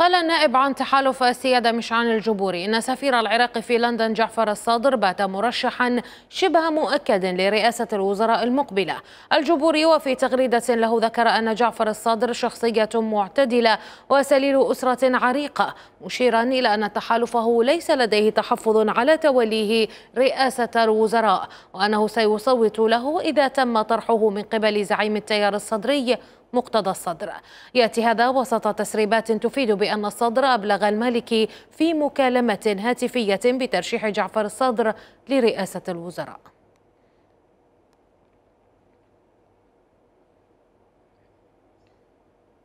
قال النائب عن تحالف السيادة مشعان الجبوري إن سفير العراق في لندن جعفر الصادر بات مرشحا شبه مؤكد لرئاسة الوزراء المقبلة الجبوري وفي تغريدة له ذكر أن جعفر الصادر شخصية معتدلة وسليل أسرة عريقة مشيرا إلى أن تحالفه ليس لديه تحفظ على توليه رئاسة الوزراء وأنه سيصوت له إذا تم طرحه من قبل زعيم التيار الصدري مقتضى الصدر يأتي هذا وسط تسريبات تفيد بأن الصدر أبلغ المالكي في مكالمة هاتفية بترشيح جعفر الصدر لرئاسة الوزراء